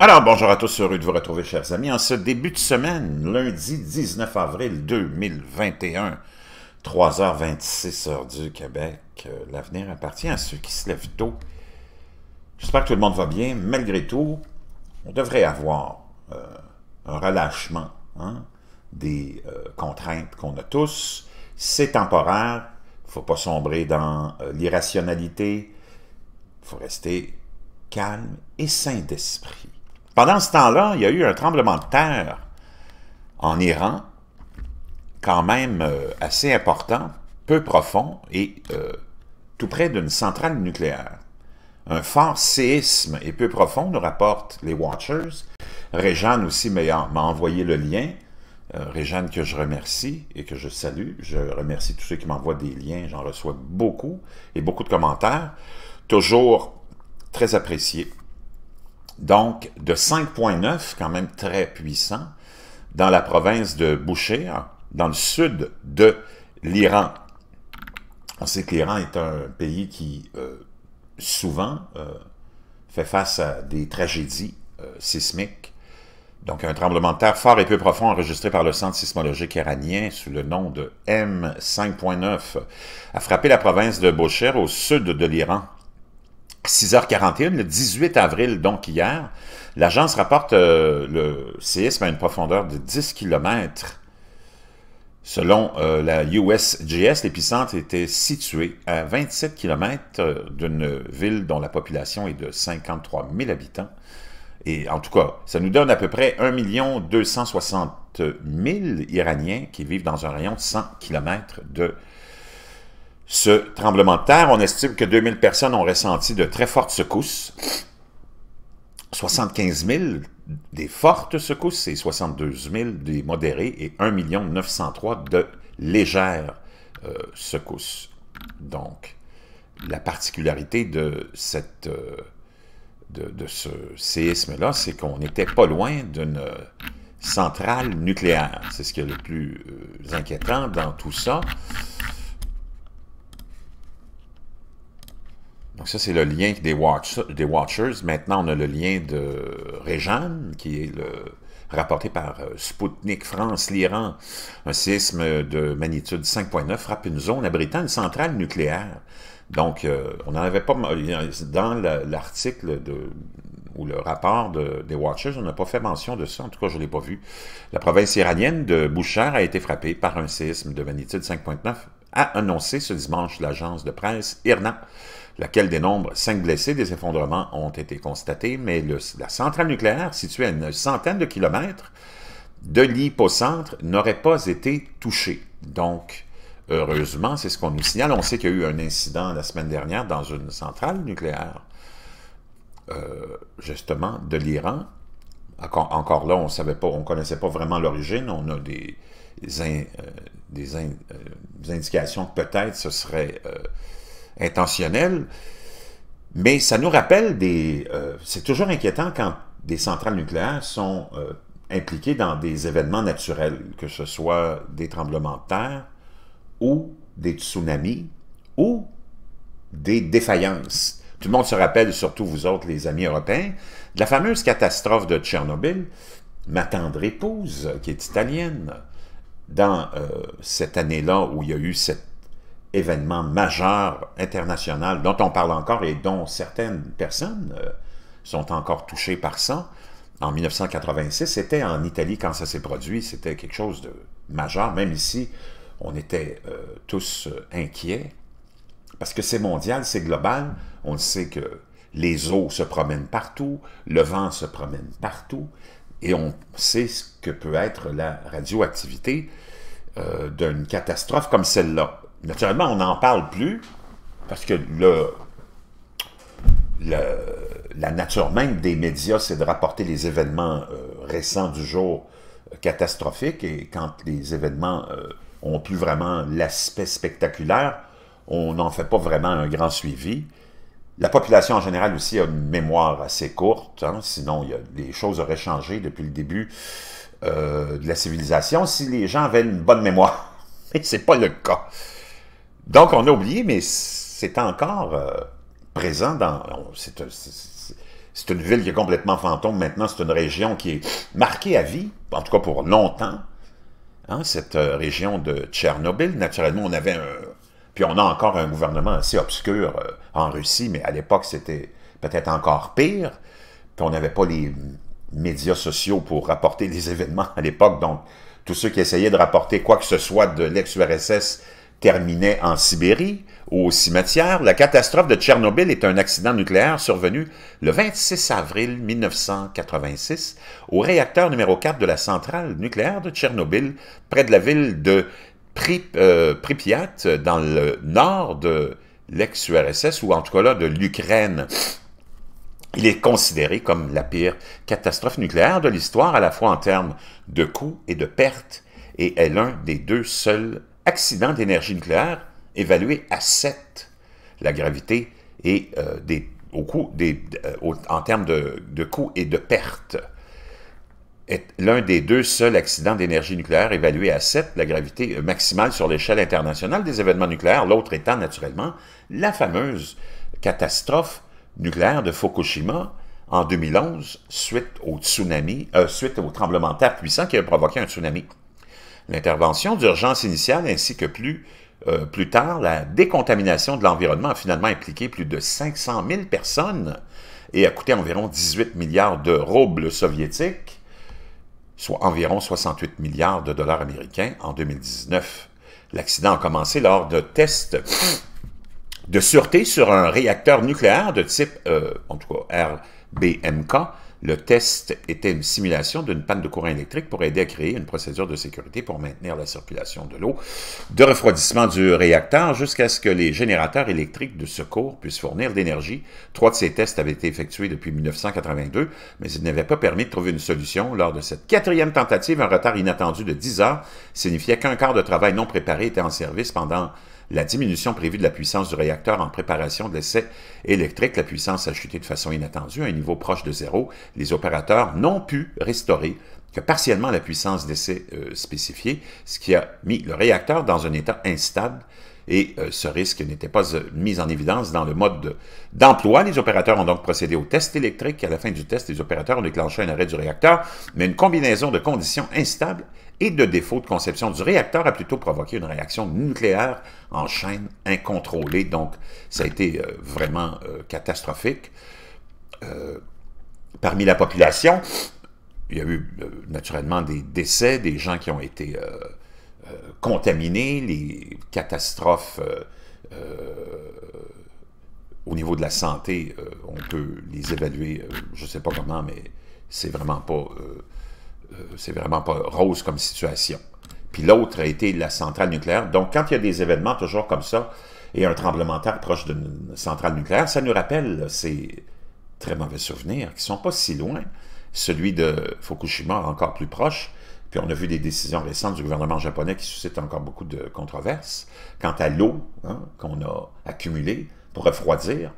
Alors, bonjour à tous, heureux de vous retrouver, chers amis, en ce début de semaine, lundi 19 avril 2021, 3h26 heure du Québec. Euh, l'avenir appartient à ceux qui se lèvent tôt. J'espère que tout le monde va bien. Malgré tout, on devrait avoir euh, un relâchement hein, des euh, contraintes qu'on a tous. C'est temporaire. Il ne faut pas sombrer dans l'irrationalité. Il faut rester calme et sain d'esprit. Pendant ce temps-là, il y a eu un tremblement de terre en Iran, quand même euh, assez important, peu profond et euh, tout près d'une centrale nucléaire. Un fort séisme et peu profond, nous rapportent les Watchers. Réjeanne aussi m'a envoyé le lien. Euh, que je remercie et que je salue. Je remercie tous ceux qui m'envoient des liens. J'en reçois beaucoup et beaucoup de commentaires. Toujours très appréciés. Donc, de 5,9, quand même très puissant, dans la province de Boucher, dans le sud de l'Iran. On sait que l'Iran est un pays qui, euh, souvent, euh, fait face à des tragédies euh, sismiques. Donc, un tremblement de terre fort et peu profond enregistré par le Centre sismologique iranien sous le nom de M5.9 a frappé la province de Boucher au sud de l'Iran 6h41, le 18 avril, donc hier, l'agence rapporte euh, le séisme à une profondeur de 10 km. Selon euh, la USGS, l'épicentre était situé à 27 km euh, d'une ville dont la population est de 53 000 habitants. Et en tout cas, ça nous donne à peu près 1 260 000 Iraniens qui vivent dans un rayon de 100 km de ce tremblement de terre. On estime que 2000 personnes ont ressenti de très fortes secousses. 75 000 des fortes secousses et 62 000 des modérées et 1 903 de légères euh, secousses. Donc, la particularité de, cette, euh, de, ce séisme-là, c'est qu'on n'était pas loin d'une centrale nucléaire. C'est ce qui est le plus euh, inquiétant dans tout ça. Donc ça, c'est le lien des, Watchers. Maintenant, on a le lien de Réjeanne, qui est le, rapporté par euh, Sputnik France, l'Iran. Un séisme de magnitude 5.9 frappe une zone abritant une centrale nucléaire. Donc, euh, on n'en avait pas... Dans l'article de ou le rapport des Watchers, on n'a pas fait mention de ça, en tout cas je ne l'ai pas vu. La province iranienne de Bouchard a été frappée par un séisme de magnitude 5.9, a annoncé ce dimanche l'agence de presse IRNA laquelle des nombres cinq blessés. Des effondrements ont été constatés, mais la centrale nucléaire, située à une centaine de kilomètres de l'hypocentre, n'aurait pas été touchée. Donc, heureusement, c'est ce qu'on nous signale. On sait qu'il y a eu un incident la semaine dernière dans une centrale nucléaire, euh, justement, de l'Iran. Encore, là, on ne connaissait pas vraiment l'origine. On a des, des euh, euh, indications que peut-être ce serait intentionnel, mais ça nous rappelle des... Euh, c'est toujours inquiétant quand des centrales nucléaires sont euh, impliquées dans des événements naturels, que ce soit des tremblements de terre ou des tsunamis ou des défaillances. Tout le monde se rappelle, surtout vous autres, les amis européens, de la fameuse catastrophe de Tchernobyl. Ma tendre épouse, qui est italienne, dans euh, cette année-là où il y a eu cette événement majeur international dont on parle encore et dont certaines personnes euh, sont encore touchées par ça, en 1986, c'était en Italie quand ça s'est produit, c'était quelque chose de majeur, même ici, on était euh, tous euh, inquiets, parce que c'est mondial, c'est global, on sait que les eaux se promènent partout, le vent se promène partout, et on sait ce que peut être la radioactivité d'une catastrophe comme celle-là naturellement, on n'en parle plus parce que la nature même des médias, c'est de rapporter les événements euh, récents du jour euh, catastrophiques et quand les événements n'ont euh, ont plus vraiment l'aspect spectaculaire, on n'en fait pas vraiment un grand suivi. La population en général aussi a une mémoire assez courte, hein. sinon il y les choses auraient changé depuis le début de la civilisation si les gens avaient une bonne mémoire. Mais n'est pas le cas. Donc, on a oublié, mais c'est encore euh, présent dans... Euh, c'est une ville qui est complètement fantôme maintenant, c'est une région qui est marquée à vie, en tout cas pour longtemps, hein, cette euh, région de Tchernobyl. Naturellement, on avait un... Puis on a encore un gouvernement assez obscur en Russie, mais à l'époque, c'était peut-être encore pire. Puis on n'avait pas les médias sociaux pour rapporter les événements à l'époque, donc tous ceux qui essayaient de rapporter quoi que ce soit de l'ex-URSS terminait en Sibérie, au cimetière, la catastrophe de Tchernobyl est un accident nucléaire survenu le 26 avril 1986 au réacteur numéro 4 de la centrale nucléaire de Tchernobyl, près de la ville de euh, Pripyat, dans le nord de l'ex-URSS, ou en tout cas là de l'Ukraine. Il est considéré comme la pire catastrophe nucléaire de l'histoire, à la fois en termes de coûts et de pertes, et est l'un des deux seuls accident d'énergie nucléaire évalué à 7. La gravité et euh, des, coût des, euh, en termes de, coûts et de pertes est l'un des deux seuls accidents d'énergie nucléaire évalué à 7, la gravité euh, maximale sur l'échelle internationale des événements nucléaires, l'autre étant naturellement la fameuse catastrophe nucléaire de Fukushima en 2011 suite au tsunami, suite au tremblement de terre puissant qui a provoqué un tsunami. L'intervention d'urgence initiale ainsi que euh, plus, tard la décontamination de l'environnement a finalement impliqué plus de 500 000 personnes et a coûté environ 18 milliards de roubles soviétiques, soit environ 68 milliards de dollars américains en 2019. L'accident a commencé lors de tests de sûreté sur un réacteur nucléaire de type, euh, en tout cas RBMK, le test était une simulation d'une panne de courant électrique pour aider à créer une procédure de sécurité pour maintenir la circulation de l'eau de refroidissement du réacteur jusqu'à ce que les générateurs électriques de secours puissent fournir l'énergie. Trois de ces tests avaient été effectués depuis 1982, mais ils n'avaient pas permis de trouver une solution. Lors de cette quatrième tentative, un retard inattendu de 10 heures signifiait qu'un quart de travail non préparé était en service pendant la diminution prévue de la puissance du réacteur en préparation de l'essai électrique. La puissance a chuté de façon inattendue à un niveau proche de zéro. Les opérateurs n'ont pu restaurer que partiellement la puissance d'essai euh, spécifiée, ce qui a mis le réacteur dans un état instable et euh, ce risque n'était pas euh, mis en évidence dans le mode d'emploi. les opérateurs ont donc procédé au test électrique. À la fin du test, les opérateurs ont déclenché un arrêt du réacteur, mais une combinaison de conditions instables et de défauts de conception du réacteur a plutôt provoqué une réaction nucléaire en chaîne incontrôlée. Donc, ça a été euh, vraiment catastrophique. parmi la population, il y a eu naturellement des décès, des gens qui ont été euh, contaminer les catastrophes euh, euh, au niveau de la santé, on peut les évaluer, je ne sais pas comment, mais c'est vraiment pas c'est vraiment pas rose comme situation. Puis l'autre a été la centrale nucléaire. Donc, quand il y a des événements toujours comme ça, et un tremblement de terre proche d'une centrale nucléaire, ça nous rappelle ces très mauvais souvenirs qui sont pas si loin. Celui de Fukushima, encore plus proche, puis on a vu des décisions récentes du gouvernement japonais qui suscitent encore beaucoup de controverses quant à l'eau hein, qu'on a accumulée pour refroidir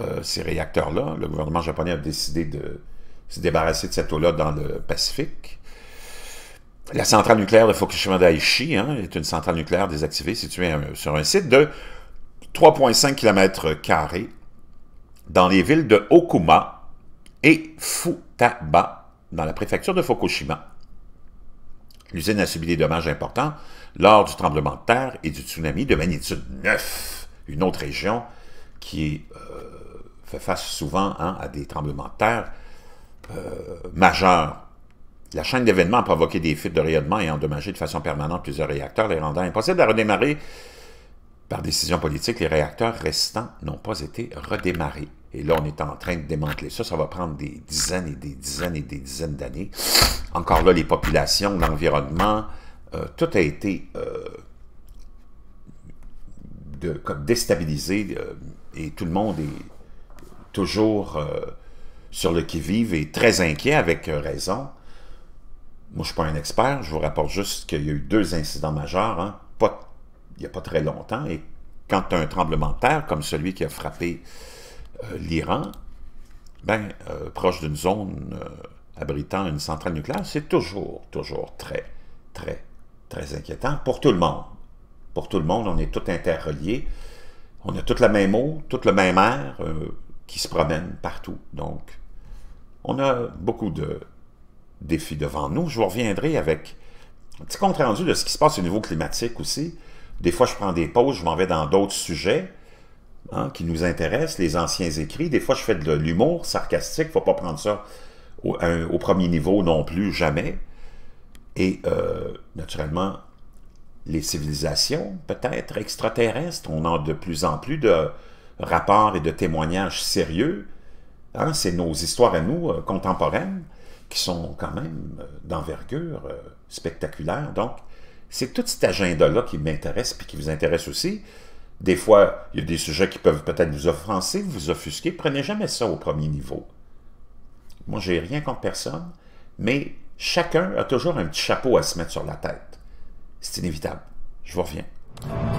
euh, ces réacteurs-là. Le gouvernement japonais a décidé de se débarrasser de cette eau-là dans le Pacifique. La centrale nucléaire de Fukushima Daiichi hein, est une centrale nucléaire désactivée située euh, sur un site de 3,5 km dans les villes de Okuma et Futaba, dans la préfecture de Fukushima. L'usine a subi des dommages importants lors du tremblement de terre et du tsunami de magnitude 9. Une autre région qui euh, fait face souvent hein, à des tremblements de terre euh, majeurs. La chaîne d'événements a provoqué des fuites de rayonnement et endommagé de façon permanente plusieurs réacteurs, les rendant impossibles à redémarrer. Par décision politique, les réacteurs restants n'ont pas été redémarrés. Et là, on est en train de démanteler ça. Ça va prendre des dizaines et des dizaines et des dizaines d'années. Encore là, les populations, l'environnement, euh, tout a été euh, déstabilisé euh, et tout le monde est toujours sur le qui-vive et très inquiet avec raison. Moi, je ne suis pas un expert. Je vous rapporte juste qu'il y a eu deux incidents majeurs, hein. pas, il n'y a pas très longtemps. Et quand un tremblement de terre comme celui qui a frappé euh, l'Iran, ben, euh, proche d'une zone euh, abritant une centrale nucléaire, c'est toujours, toujours très, très, très inquiétant pour tout le monde. Pour tout le monde, on est tout interrelié, On a toute la même eau, toute le même air qui se promène partout. Donc, on a beaucoup de défis devant nous. Je vous reviendrai avec un petit compte rendu de ce qui se passe au niveau climatique aussi. Des fois, je prends des pauses, je m'en vais dans d'autres sujets. Hein, qui nous intéressent, les anciens écrits. Des fois, je fais de l'humour sarcastique, ne faut pas prendre ça au, premier niveau non plus, jamais. Et euh, naturellement, les civilisations, peut-être extraterrestres, on a de plus en plus de rapports et de témoignages sérieux. Hein, c'est nos histoires à nous, euh, contemporaines, qui sont quand même euh, d'envergure spectaculaire. Donc, c'est tout cet agenda-là qui m'intéresse puis qui vous intéresse aussi. Des fois, il y a des sujets qui peuvent peut-être vous offenser, vous offusquer. Prenez jamais ça au premier niveau. Moi, j'ai rien contre personne, mais chacun a toujours un petit chapeau à se mettre sur la tête. C'est inévitable. Je vous reviens.